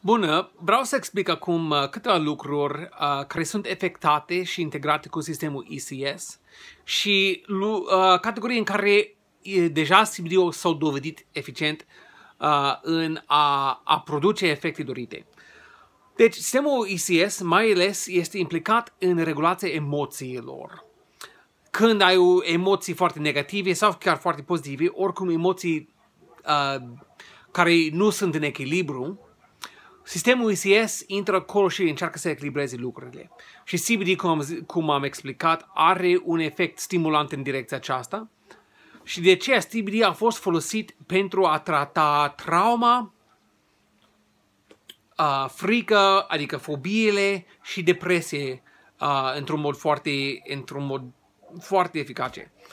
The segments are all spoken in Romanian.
Bună, uh, vreau să explic acum uh, câteva lucruri uh, care sunt efectate și integrate cu sistemul ECS și uh, categorii în care e, deja CBDO s-au dovedit eficient uh, în a, a produce efecte dorite. Deci, sistemul ECS mai ales este implicat în regulația emoțiilor. Când ai emoții foarte negative sau chiar foarte pozitive, oricum emoții uh, care nu sunt în echilibru, Sistemul ICS intră acolo și încearcă să echilibreze lucrurile. Și CBD, cum, cum am explicat, are un efect stimulant în direcția aceasta. Și de aceea CBD a fost folosit pentru a trata trauma, frică, adică fobiile și depresie într-un mod foarte, într-un mod foarte eficace. Uh,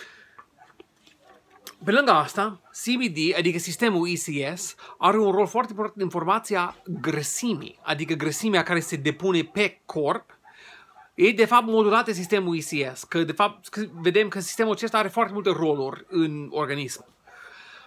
pe lângă asta, CBD, adică sistemul ECS, are un rol foarte important în formația grăsimii, adică grăsimea care se depune pe corp. e de fapt, modulate sistemul ECS, că, de fapt, vedem că sistemul acesta are foarte multe roluri în organism.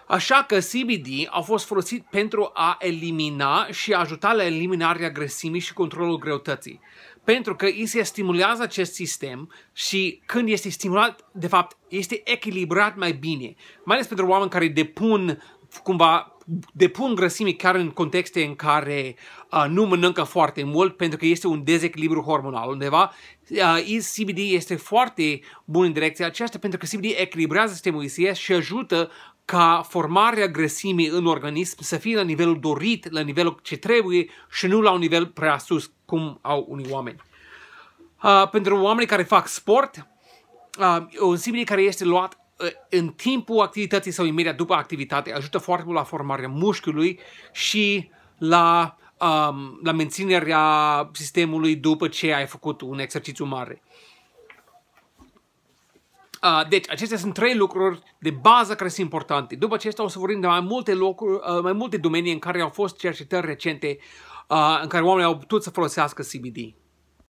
Așa că CBD a fost folosit pentru a elimina și a ajuta la eliminarea grăsimii și controlul greutății. Pentru că îi se stimulează acest sistem și când este stimulat, de fapt, este echilibrat mai bine. Mai ales pentru oameni care depun cumva depun grăsimii chiar în contexte în care uh, nu mănâncă foarte mult pentru că este un dezechilibru hormonal undeva. Uh, CBD este foarte bun în direcția aceasta pentru că CBD echilibrează sistemul ICS și ajută ca formarea grăsimii în organism să fie la nivelul dorit, la nivelul ce trebuie și nu la un nivel prea sus, cum au unii oameni. Uh, pentru oamenii care fac sport, uh, un stimul care este luat uh, în timpul activității sau imediat după activitate ajută foarte mult la formarea mușchiului și la, um, la menținerea sistemului după ce ai făcut un exercițiu mare. Uh, Uh, deci, acestea sunt trei lucruri de bază care sunt importante. După acestea o să vorbim de mai multe, locuri, uh, mai multe domenii în care au fost cercetări recente uh, în care oamenii au putut să folosească CBD.